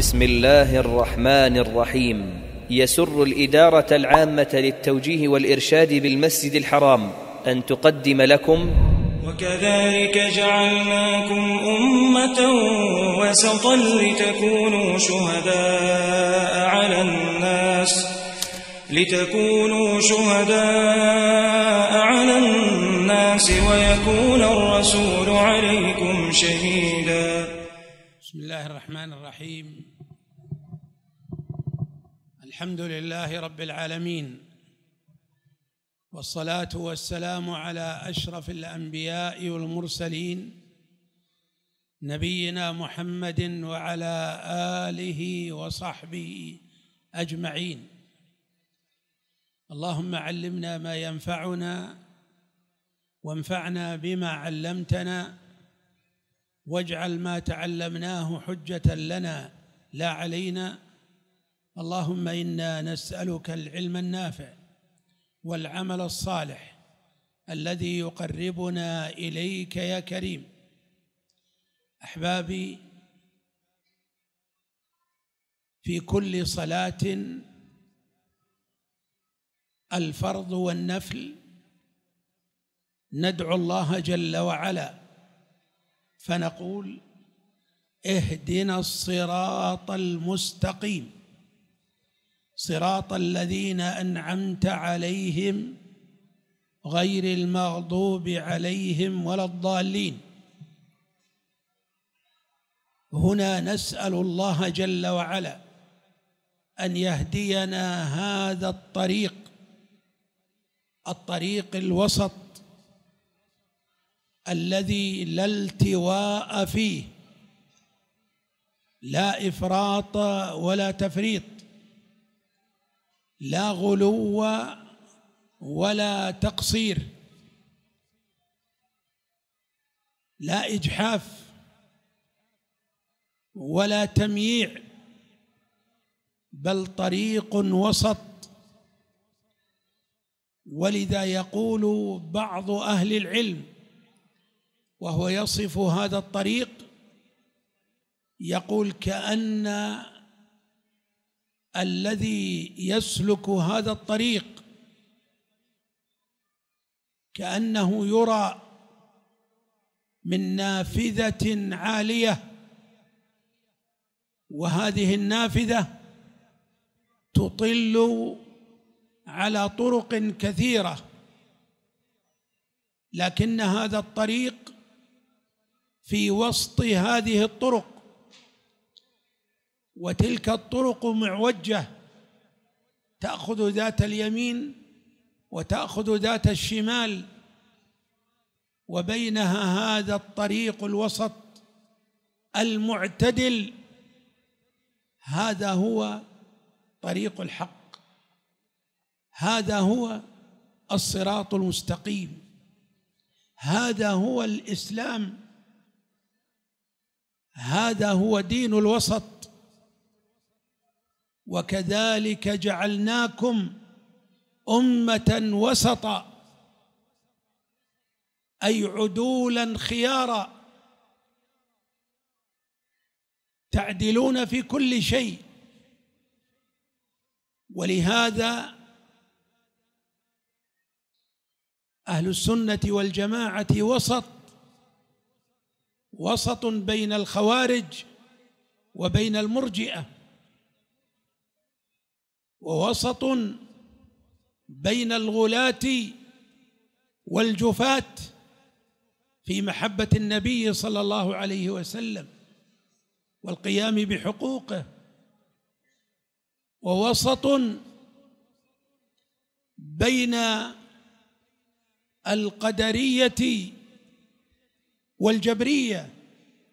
بسم الله الرحمن الرحيم يسر الاداره العامه للتوجيه والارشاد بالمسجد الحرام ان تقدم لكم وكذلك جعلناكم امه وسطا لتكونوا شهداء على الناس لتكونوا شهداء على الناس ويكون الرسول عليكم شهيدا بسم الله الرحمن الرحيم الحمد لله رب العالمين والصلاه والسلام على اشرف الانبياء والمرسلين نبينا محمد وعلى اله وصحبه اجمعين اللهم علمنا ما ينفعنا وانفعنا بما علمتنا واجعل ما تعلمناه حجه لنا لا علينا اللهم انا نسالك العلم النافع والعمل الصالح الذي يقربنا اليك يا كريم احبابي في كل صلاه الفرض والنفل ندعو الله جل وعلا فنقول اهدنا الصراط المستقيم صراط الذين أنعمت عليهم غير المغضوب عليهم ولا الضالين هنا نسأل الله جل وعلا أن يهدينا هذا الطريق الطريق الوسط الذي لا التواء فيه لا إفراط ولا تفريط لا غلو ولا تقصير لا إجحاف ولا تمييع بل طريق وسط ولذا يقول بعض أهل العلم وهو يصف هذا الطريق يقول كأن الذي يسلك هذا الطريق كانه يرى من نافذه عاليه وهذه النافذه تطل على طرق كثيره لكن هذا الطريق في وسط هذه الطرق وتلك الطرق معوجه تاخذ ذات اليمين وتاخذ ذات الشمال وبينها هذا الطريق الوسط المعتدل هذا هو طريق الحق هذا هو الصراط المستقيم هذا هو الاسلام هذا هو دين الوسط وكذلك جعلناكم امه وسطا اي عدولا خيارا تعدلون في كل شيء ولهذا اهل السنه والجماعه وسط وسط بين الخوارج وبين المرجئه ووسط بين الغلاة والجفاة في محبة النبي صلى الله عليه وسلم والقيام بحقوقه ووسط بين القدرية والجبرية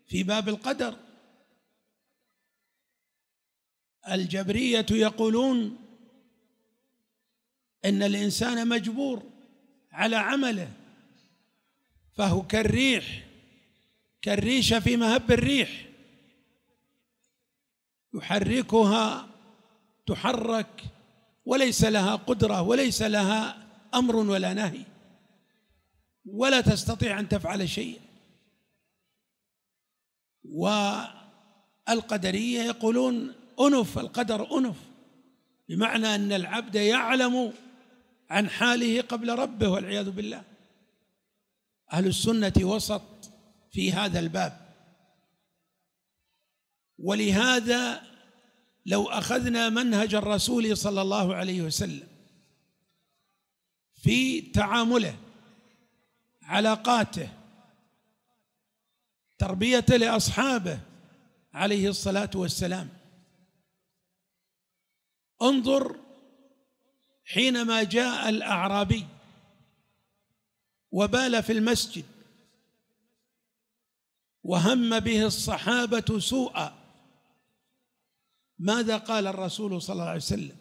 في باب القدر الجبرية يقولون إن الإنسان مجبور على عمله فهو كالريح كالريشة في مهب الريح يحركها تحرك وليس لها قدرة وليس لها أمر ولا نهي ولا تستطيع أن تفعل شيئا والقدرية يقولون أنف القدر أنف بمعنى أن العبد يعلم عن حاله قبل ربه والعياذ بالله أهل السنة وسط في هذا الباب ولهذا لو أخذنا منهج الرسول صلى الله عليه وسلم في تعامله علاقاته تربيته لأصحابه عليه الصلاة والسلام انظر حينما جاء الاعرابي وبال في المسجد وهم به الصحابه سوءا ماذا قال الرسول صلى الله عليه وسلم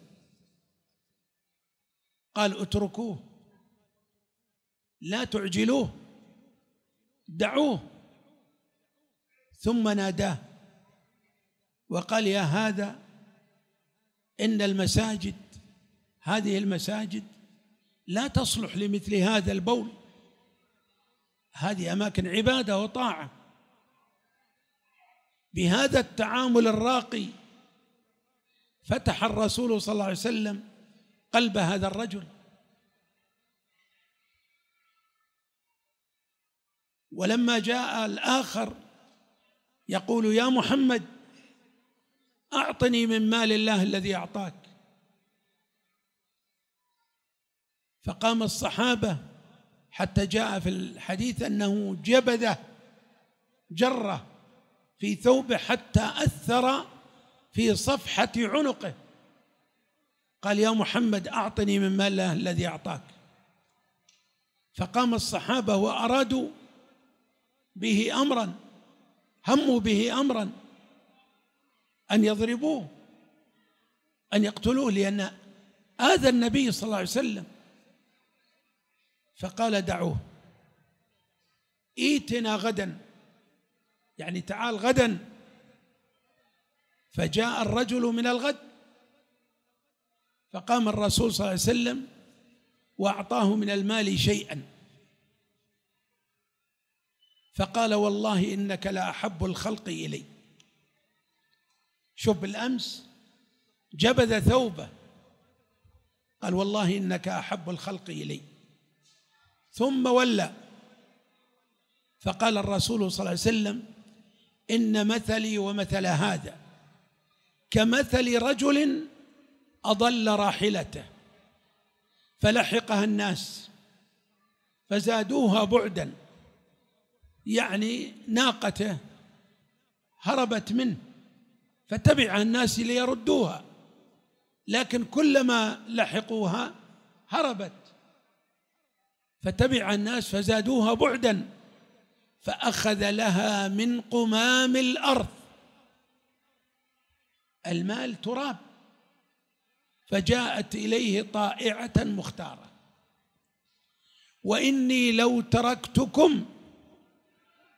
قال اتركوه لا تعجلوه دعوه ثم ناداه وقال يا هذا إن المساجد هذه المساجد لا تصلح لمثل هذا البول هذه أماكن عبادة وطاعة بهذا التعامل الراقي فتح الرسول صلى الله عليه وسلم قلب هذا الرجل ولما جاء الآخر يقول يا محمد أعطني من مال الله الذي أعطاك فقام الصحابة حتى جاء في الحديث أنه جبذه جره في ثوبه حتى أثر في صفحة عنقه قال يا محمد أعطني من مال الله الذي أعطاك فقام الصحابة وأرادوا به أمرا هموا به أمرا أن يضربوه أن يقتلوه لأن آذى النبي صلى الله عليه وسلم فقال دعوه ائتنا غدا يعني تعال غدا فجاء الرجل من الغد فقام الرسول صلى الله عليه وسلم واعطاه من المال شيئا فقال والله انك لاحب الخلق الي شوف بالأمس جبد ثوبه قال والله إنك أحب الخلق إلي ثم ولى فقال الرسول صلى الله عليه وسلم إن مثلي ومثل هذا كمثل رجل أضل راحلته فلحقها الناس فزادوها بعدا يعني ناقته هربت منه فتبع الناس ليردوها لكن كلما لحقوها هربت فتبع الناس فزادوها بعدا فأخذ لها من قمام الأرض المال تراب فجاءت إليه طائعة مختارة وإني لو تركتكم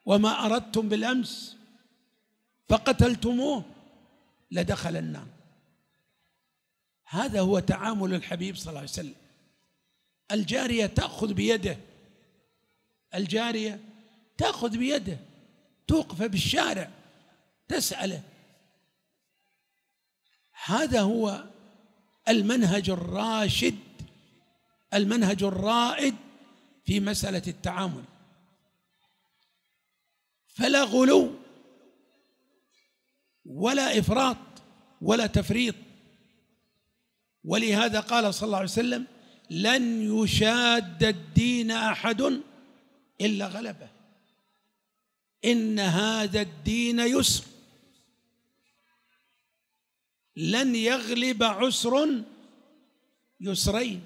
وما أردتم بالأمس فقتلتموه لدخل النار هذا هو تعامل الحبيب صلى الله عليه وسلم الجارية تأخذ بيده الجارية تأخذ بيده توقفه بالشارع تسأله هذا هو المنهج الراشد المنهج الرائد في مسألة التعامل فلا غلو ولا إفراط ولا تفريط ولهذا قال صلى الله عليه وسلم لن يشاد الدين أحد إلا غلبه إن هذا الدين يسر لن يغلب عسر يسرين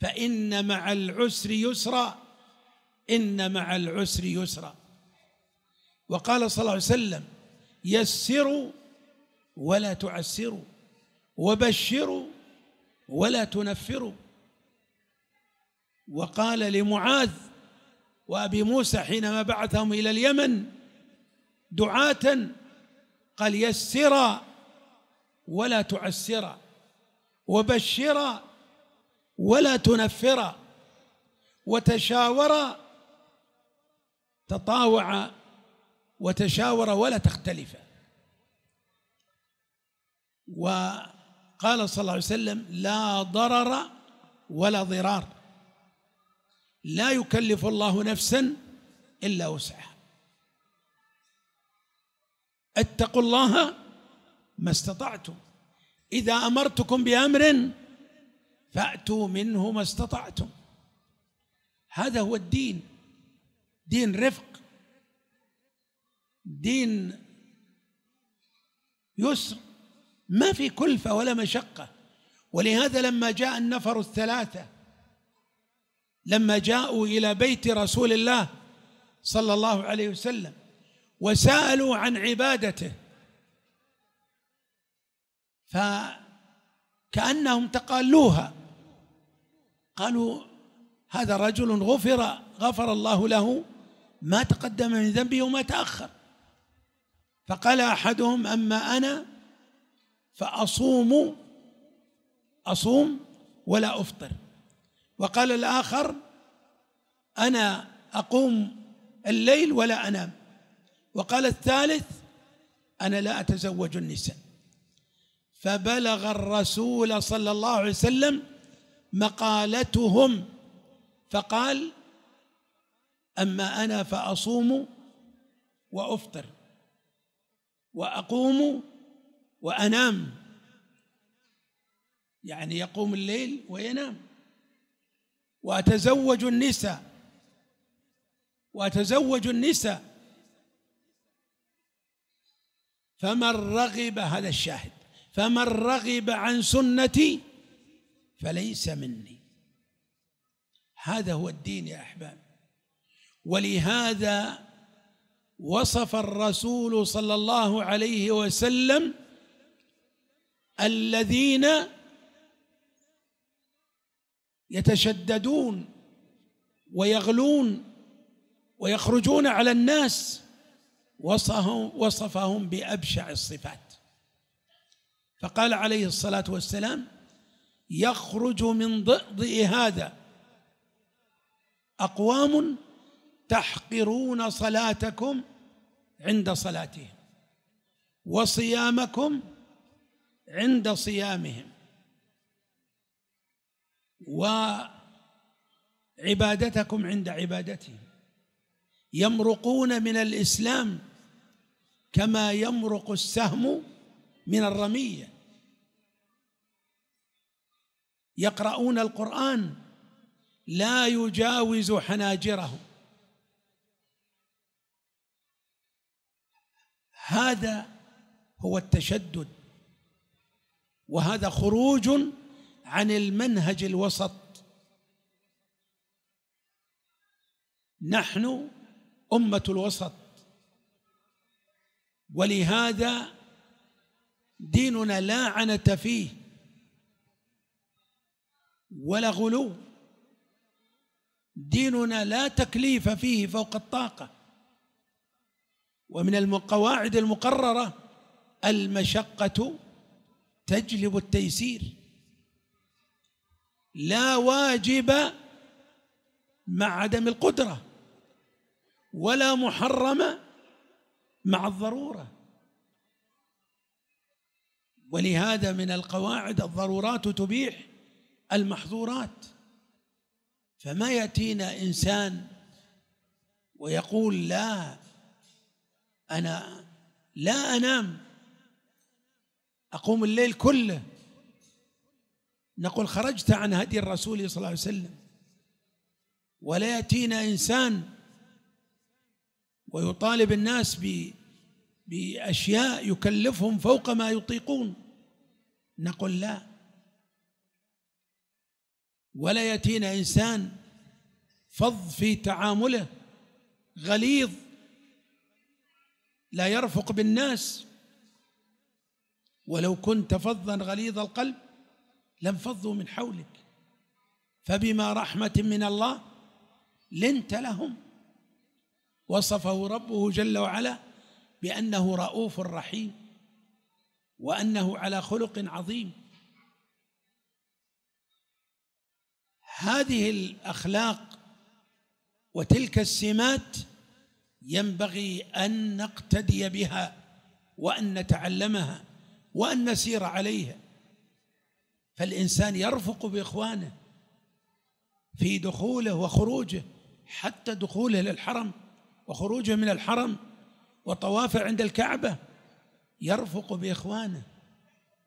فإن مع العسر يسرا إن مع العسر يسرا وقال صلى الله عليه وسلم يسروا ولا تعسروا وبشروا ولا تنفروا وقال لمعاذ وابي موسى حينما بعثهم الى اليمن دعاة قال يسرا ولا تعسرا وبشرا ولا تنفرا وتشاورا تطاوع وتشاور ولا تختلف وقال صلى الله عليه وسلم لا ضرر ولا ضرار لا يكلف الله نفسا الا وسعها اتقوا الله ما استطعتم اذا امرتكم بامر فاتوا منه ما استطعتم هذا هو الدين دين رفق دين يسر ما في كلفة ولا مشقة ولهذا لما جاء النفر الثلاثة لما جاءوا إلى بيت رسول الله صلى الله عليه وسلم وسألوا عن عبادته فكأنهم تقالوها قالوا هذا رجل غفر غفر الله له ما تقدم من ذنبه وما تأخر فقال احدهم اما انا فاصوم اصوم ولا افطر وقال الاخر انا اقوم الليل ولا انام وقال الثالث انا لا اتزوج النساء فبلغ الرسول صلى الله عليه وسلم مقالتهم فقال اما انا فاصوم وافطر واقوم وانام يعني يقوم الليل وينام واتزوج النساء واتزوج النساء فمن رغب هذا الشاهد فمن رغب عن سنتي فليس مني هذا هو الدين يا احباب ولهذا وصف الرسول صلى الله عليه وسلم الذين يتشددون ويغلون ويخرجون على الناس وصفهم, وصفهم بأبشع الصفات فقال عليه الصلاة والسلام يخرج من ضئضئ هذا أقوام تحقرون صلاتكم عند صلاتهم وصيامكم عند صيامهم وعبادتكم عند عبادتهم يمرقون من الاسلام كما يمرق السهم من الرميه يقرؤون القران لا يجاوز حناجرهم هذا هو التشدد وهذا خروج عن المنهج الوسط نحن امه الوسط ولهذا ديننا لا عنة فيه ولا غلو ديننا لا تكليف فيه فوق الطاقه ومن القواعد المقررة المشقة تجلب التيسير لا واجب مع عدم القدرة ولا محرم مع الضرورة ولهذا من القواعد الضرورات تبيح المحظورات فما يأتينا إنسان ويقول لا أنا لا أنام أقوم الليل كله نقول خرجت عن هدي الرسول صلى الله عليه وسلم ولا يأتينا إنسان ويطالب الناس بأشياء يكلفهم فوق ما يطيقون نقول لا ولا يأتينا إنسان فظ في تعامله غليظ لا يرفق بالناس ولو كنت فظا غليظ القلب لانفضوا من حولك فبما رحمة من الله لنت لهم وصفه ربه جل وعلا بأنه رؤوف رحيم وأنه على خلق عظيم هذه الأخلاق وتلك السمات ينبغي ان نقتدي بها وان نتعلمها وان نسير عليها فالانسان يرفق باخوانه في دخوله وخروجه حتى دخوله للحرم وخروجه من الحرم وطوافه عند الكعبه يرفق باخوانه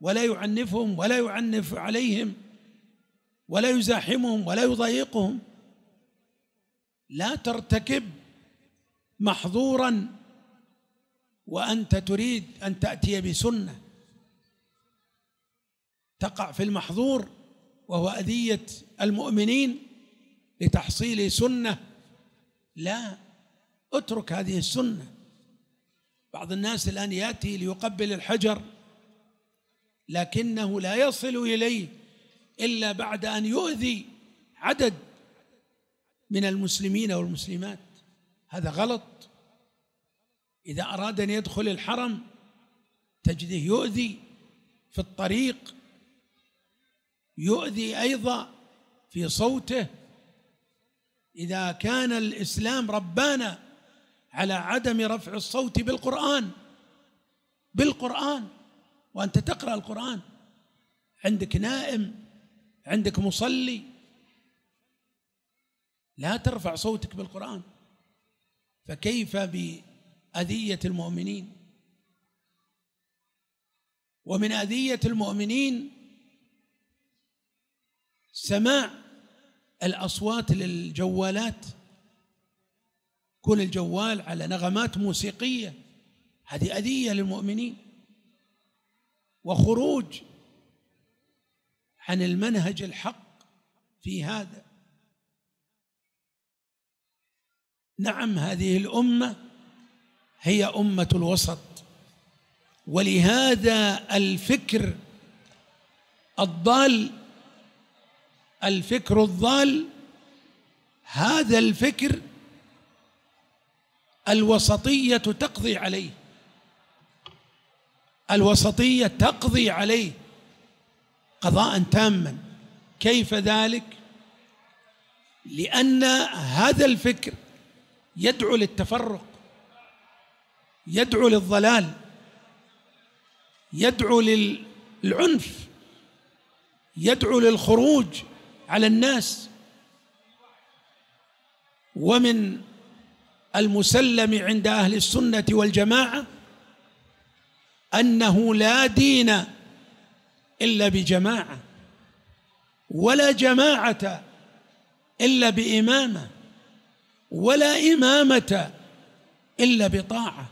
ولا يعنفهم ولا يعنف عليهم ولا يزاحمهم ولا يضايقهم لا ترتكب محظورا وانت تريد ان تاتي بسنه تقع في المحظور وهو اذيه المؤمنين لتحصيل سنه لا اترك هذه السنه بعض الناس الان ياتي ليقبل الحجر لكنه لا يصل اليه الا بعد ان يؤذي عدد من المسلمين والمسلمات هذا غلط إذا أراد أن يدخل الحرم تجده يؤذي في الطريق يؤذي أيضا في صوته إذا كان الإسلام ربانا على عدم رفع الصوت بالقرآن بالقرآن وأنت تقرأ القرآن عندك نائم عندك مصلي لا ترفع صوتك بالقرآن فكيف بأذية المؤمنين ومن أذية المؤمنين سماع الأصوات للجوالات كل الجوال على نغمات موسيقية هذه أذية للمؤمنين وخروج عن المنهج الحق في هذا نعم هذه الامه هي امه الوسط ولهذا الفكر الضال الفكر الضال هذا الفكر الوسطيه تقضي عليه الوسطيه تقضي عليه قضاء تاما كيف ذلك لان هذا الفكر يدعو للتفرق يدعو للضلال يدعو للعنف يدعو للخروج على الناس ومن المسلم عند اهل السنه والجماعه انه لا دين الا بجماعه ولا جماعه الا بامامه ولا إمامة إلا بطاعة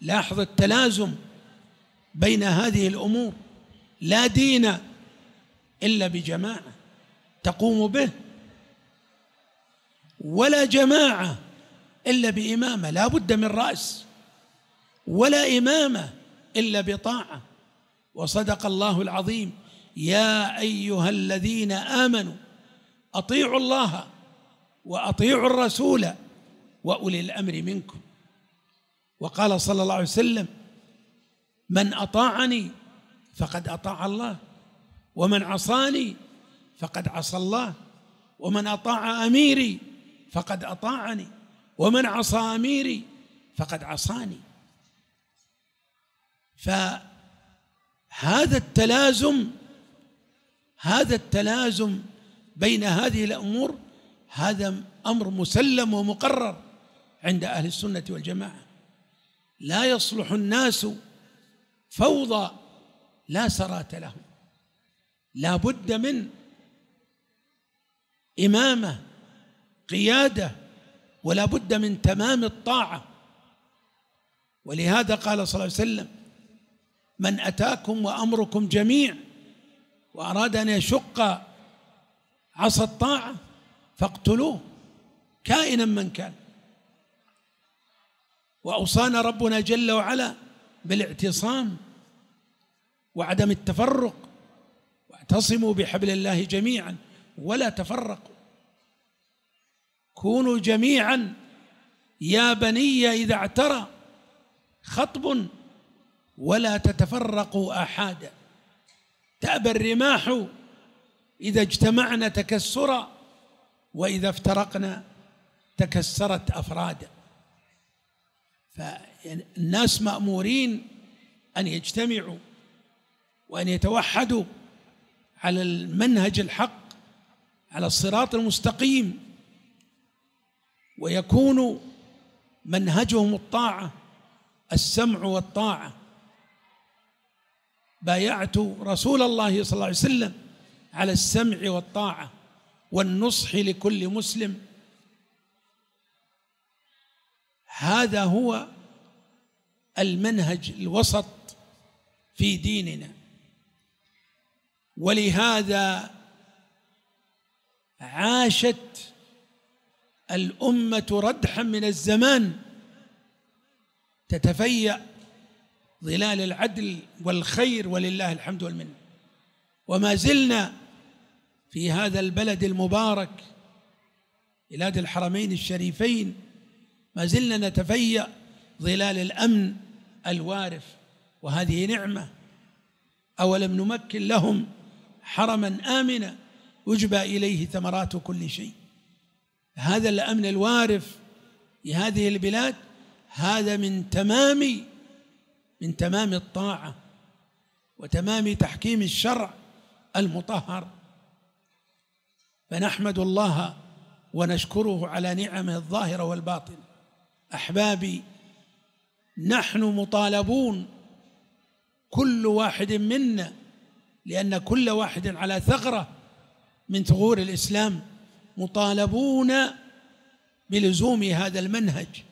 لاحظ التلازم بين هذه الأمور لا دين إلا بجماعة تقوم به ولا جماعة إلا بإمامة لا بد من رأس ولا إمامة إلا بطاعة وصدق الله العظيم يا أيها الذين آمنوا أطيعوا الله واطيعوا الرسول واولي الامر منكم وقال صلى الله عليه وسلم من اطاعني فقد اطاع الله ومن عصاني فقد عصى الله ومن اطاع اميري فقد اطاعني ومن عصى اميري فقد عصاني فهذا التلازم هذا التلازم بين هذه الامور هذا امر مسلم ومقرر عند اهل السنه والجماعه لا يصلح الناس فوضى لا سرات لهم لا بد من امامه قياده ولا بد من تمام الطاعه ولهذا قال صلى الله عليه وسلم من اتاكم وامركم جميع واراد ان يشق عصا الطاعه فاقتلوه كائنا من كان واوصانا ربنا جل وعلا بالاعتصام وعدم التفرق واعتصموا بحبل الله جميعا ولا تفرقوا كونوا جميعا يا بني اذا اعترى خطب ولا تتفرقوا احادا تابى الرماح اذا اجتمعنا تكسرا وإذا افترقنا تكسرت أفرادا فالناس يعني مأمورين أن يجتمعوا وأن يتوحدوا على المنهج الحق على الصراط المستقيم ويكون منهجهم الطاعة السمع والطاعة بايعت رسول الله صلى الله عليه وسلم على السمع والطاعه والنصح لكل مسلم هذا هو المنهج الوسط في ديننا ولهذا عاشت الامه ردحا من الزمان تتفيا ظلال العدل والخير ولله الحمد والمنه وما زلنا في هذا البلد المبارك بلاد الحرمين الشريفين ما زلنا نتفيأ ظلال الأمن الوارف وهذه نعمة أولم نمكن لهم حرما آمنا يجبى إليه ثمرات كل شيء هذا الأمن الوارف لهذه البلاد هذا من تمام من تمام الطاعة وتمام تحكيم الشرع المطهر فنحمد الله ونشكره على نعمه الظاهره والباطنه احبابي نحن مطالبون كل واحد منا لان كل واحد على ثغره من ثغور الاسلام مطالبون بلزوم هذا المنهج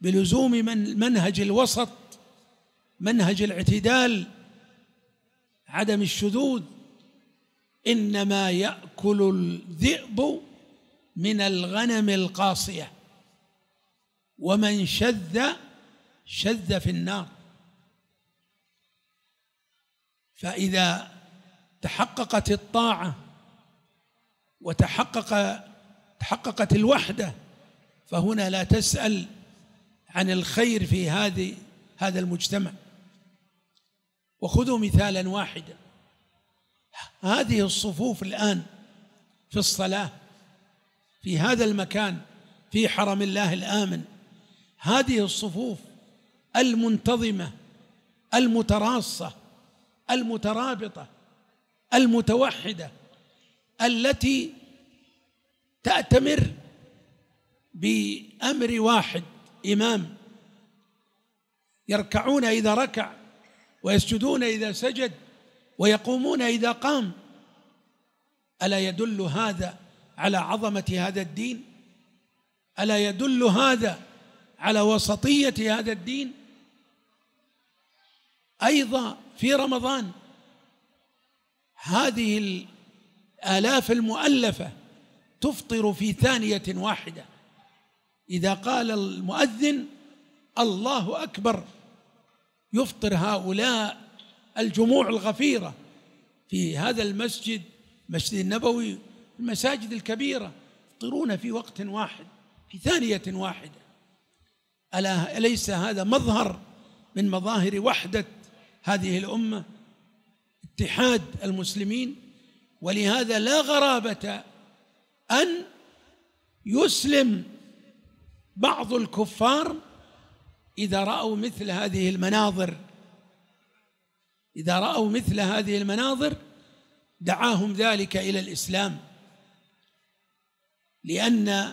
بلزوم من منهج الوسط منهج الاعتدال عدم الشذوذ انما ياكل الذئب من الغنم القاصيه ومن شذ شذ في النار فاذا تحققت الطاعه وتحقق تحققت الوحده فهنا لا تسال عن الخير في هذه هذا المجتمع وخذوا مثالا واحدا هذه الصفوف الآن في الصلاة في هذا المكان في حرم الله الآمن هذه الصفوف المنتظمة المتراصة المترابطة المتوحدة التي تأتمر بأمر واحد إمام يركعون إذا ركع ويسجدون إذا سجد ويقومون إذا قام ألا يدل هذا على عظمة هذا الدين ألا يدل هذا على وسطية هذا الدين أيضا في رمضان هذه الآلاف المؤلفة تفطر في ثانية واحدة إذا قال المؤذن الله أكبر يفطر هؤلاء الجموع الغفيرة في هذا المسجد مسجد النبوي المساجد الكبيرة يفطرون في وقت واحد في ثانية واحدة ألا أليس هذا مظهر من مظاهر وحدة هذه الأمة اتحاد المسلمين ولهذا لا غرابة أن يسلم بعض الكفار إذا رأوا مثل هذه المناظر إذا رأوا مثل هذه المناظر دعاهم ذلك إلى الإسلام لأن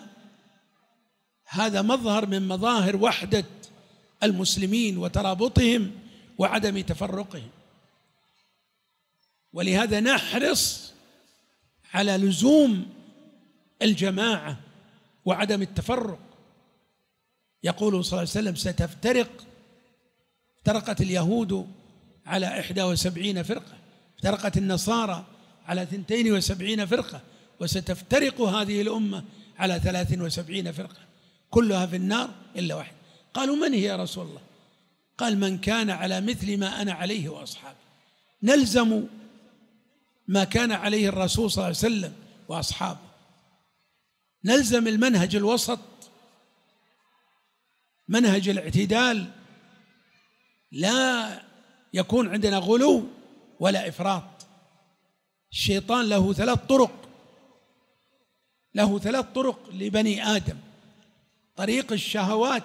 هذا مظهر من مظاهر وحدة المسلمين وترابطهم وعدم تفرقهم ولهذا نحرص على لزوم الجماعة وعدم التفرق يقول صلى الله عليه وسلم ستفترق افترقت اليهود على 71 فرقة افترقت النصارى على 72 فرقة وستفترق هذه الأمة على 73 فرقة كلها في النار إلا واحد قالوا من هي يا رسول الله قال من كان على مثل ما أنا عليه وأصحابي نلزم ما كان عليه الرسول صلى الله عليه وسلم وأصحابه نلزم المنهج الوسط منهج الاعتدال لا يكون عندنا غلو ولا إفراط الشيطان له ثلاث طرق له ثلاث طرق لبني آدم طريق الشهوات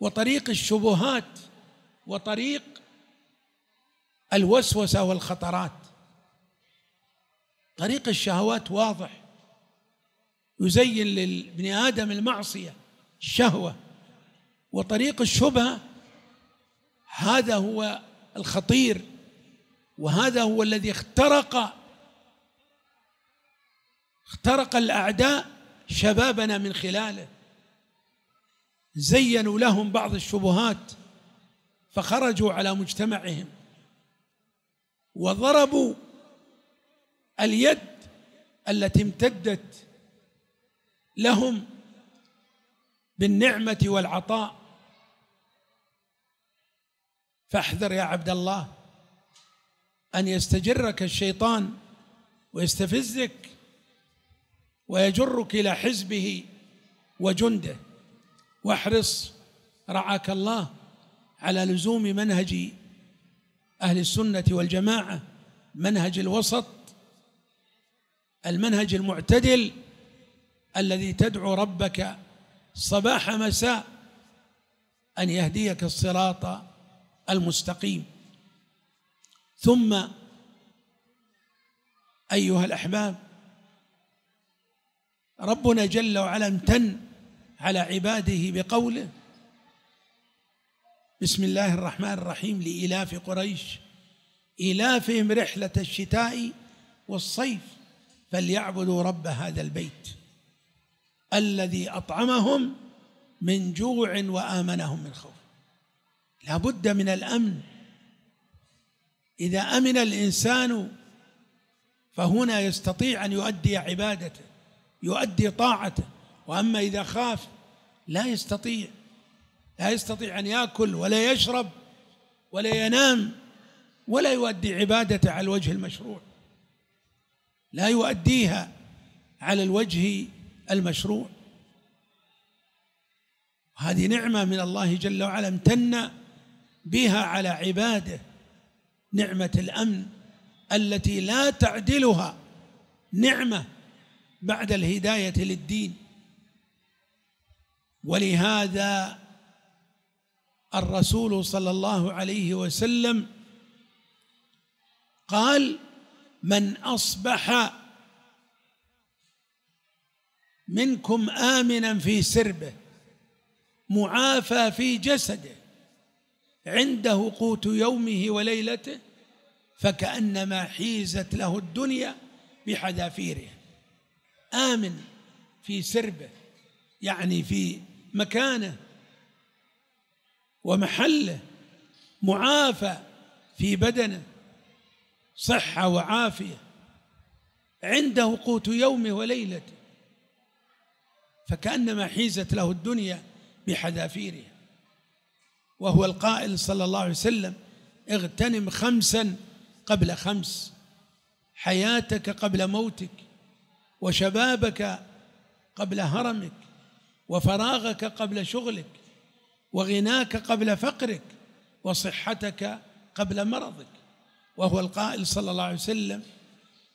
وطريق الشبهات وطريق الوسوسة والخطرات طريق الشهوات واضح يزين لابن آدم المعصية الشهوة وطريق الشبهة هذا هو الخطير وهذا هو الذي اخترق اخترق الاعداء شبابنا من خلاله زينوا لهم بعض الشبهات فخرجوا على مجتمعهم وضربوا اليد التي امتدت لهم بالنعمه والعطاء فاحذر يا عبد الله ان يستجرك الشيطان ويستفزك ويجرك الى حزبه وجنده واحرص رعاك الله على لزوم منهج اهل السنه والجماعه منهج الوسط المنهج المعتدل الذي تدعو ربك صباح مساء ان يهديك الصراط المستقيم ثم ايها الاحباب ربنا جل وعلا امتن على عباده بقوله بسم الله الرحمن الرحيم لإلاف قريش إلافهم رحلة الشتاء والصيف فليعبدوا رب هذا البيت الذي أطعمهم من جوع وآمنهم من خوف لابد من الامن اذا امن الانسان فهنا يستطيع ان يؤدي عبادته يؤدي طاعته واما اذا خاف لا يستطيع لا يستطيع ان ياكل ولا يشرب ولا ينام ولا يؤدي عبادته على الوجه المشروع لا يؤديها على الوجه المشروع هذه نعمه من الله جل وعلا امتن بها على عباده نعمه الامن التي لا تعدلها نعمه بعد الهدايه للدين ولهذا الرسول صلى الله عليه وسلم قال من اصبح منكم امنا في سربه معافى في جسده عنده قوت يومه وليلته فكأنما حيزت له الدنيا بحذافيره آمن في سربه يعني في مكانه ومحله معافى في بدنه صحة وعافية عنده قوت يومه وليلته فكأنما حيزت له الدنيا بحذافيرها وهو القائل صلى الله عليه وسلم اغتنم خمسا قبل خمس حياتك قبل موتك وشبابك قبل هرمك وفراغك قبل شغلك وغناك قبل فقرك وصحتك قبل مرضك وهو القائل صلى الله عليه وسلم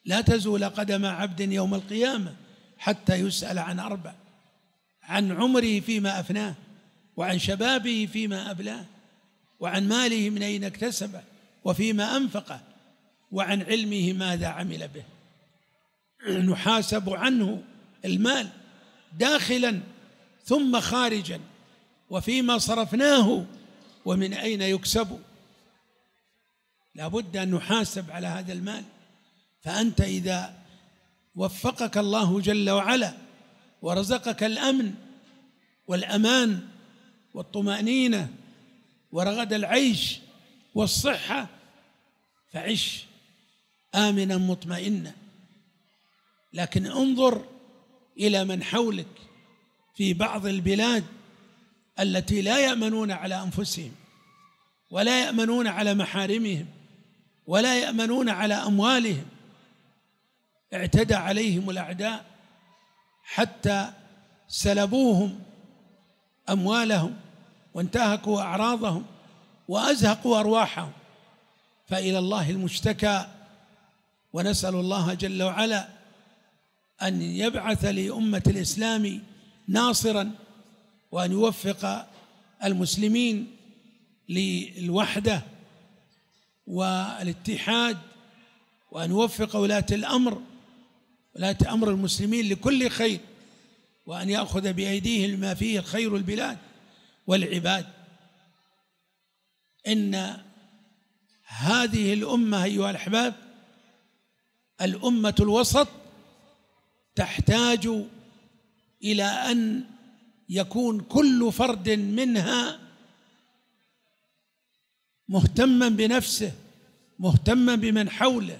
لا تزول قدم عبد يوم القيامه حتى يسال عن اربع عن عمره فيما افناه وعن شبابه فيما أبلاه وعن ماله من أين اكتسبه وفيما أنفقه وعن علمه ماذا عمل به نحاسب عنه المال داخلا ثم خارجا وفيما صرفناه ومن أين يكسب لا بد أن نحاسب على هذا المال فأنت إذا وفقك الله جل وعلا ورزقك الأمن والأمان والطمأنينة ورغد العيش والصحة فعش آمنا مطمئنا لكن انظر إلى من حولك في بعض البلاد التي لا يأمنون على أنفسهم ولا يأمنون على محارمهم ولا يأمنون على أموالهم اعتدى عليهم الأعداء حتى سلبوهم اموالهم وانتهكوا اعراضهم وازهقوا ارواحهم فالى الله المشتكى ونسال الله جل وعلا ان يبعث لامه الاسلام ناصرا وان يوفق المسلمين للوحده والاتحاد وان يوفق ولاه الامر ولاه امر المسلمين لكل خير وأن يأخذ بأيديه ما فيه خير البلاد والعباد إن هذه الأمة أيها الأحباب الأمة الوسط تحتاج إلى أن يكون كل فرد منها مهتما بنفسه مهتما بمن حوله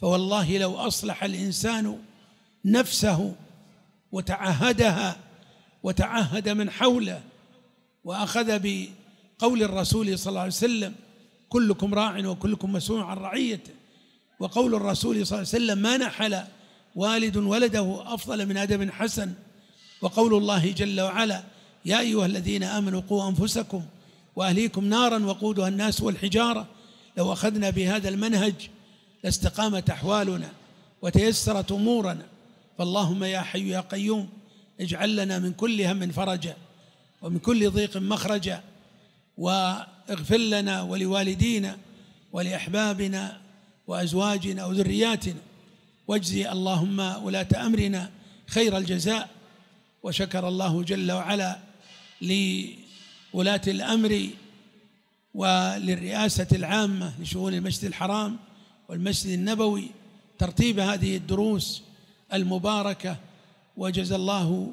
فوالله لو أصلح الإنسان نفسه وتعهدها وتعهد من حوله واخذ بقول الرسول صلى الله عليه وسلم كلكم راع وكلكم مسؤول عن رعيته وقول الرسول صلى الله عليه وسلم ما نحل والد ولده افضل من ادب حسن وقول الله جل وعلا يا ايها الذين امنوا قوا انفسكم واهليكم نارا وقودها الناس والحجاره لو اخذنا بهذا المنهج لاستقامت احوالنا وتيسرت امورنا فاللهم يا حي يا قيوم اجعل لنا من كل هم فرجا ومن كل ضيق مخرجا واغفر لنا ولوالدينا ولاحبابنا وازواجنا وذرياتنا واجزي اللهم ولاه امرنا خير الجزاء وشكر الله جل وعلا لولاه الامر وللرئاسه العامه لشؤون المسجد الحرام والمسجد النبوي ترتيب هذه الدروس المباركة وجزى الله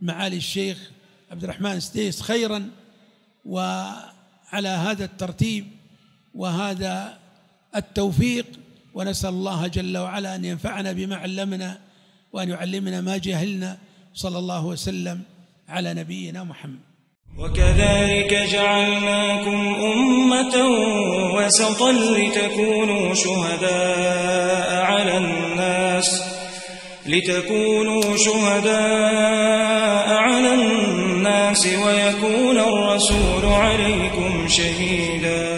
معالي الشيخ عبد الرحمن ستيس خيرا وعلى هذا الترتيب وهذا التوفيق ونسأل الله جل وعلا أن ينفعنا بما علمنا وأن يعلمنا ما جهلنا صلى الله وسلم على نبينا محمد وكذلك جعلناكم أمة وسطا لتكونوا شهداء على الناس لتكونوا شهداء على الناس ويكون الرسول عليكم شهيداً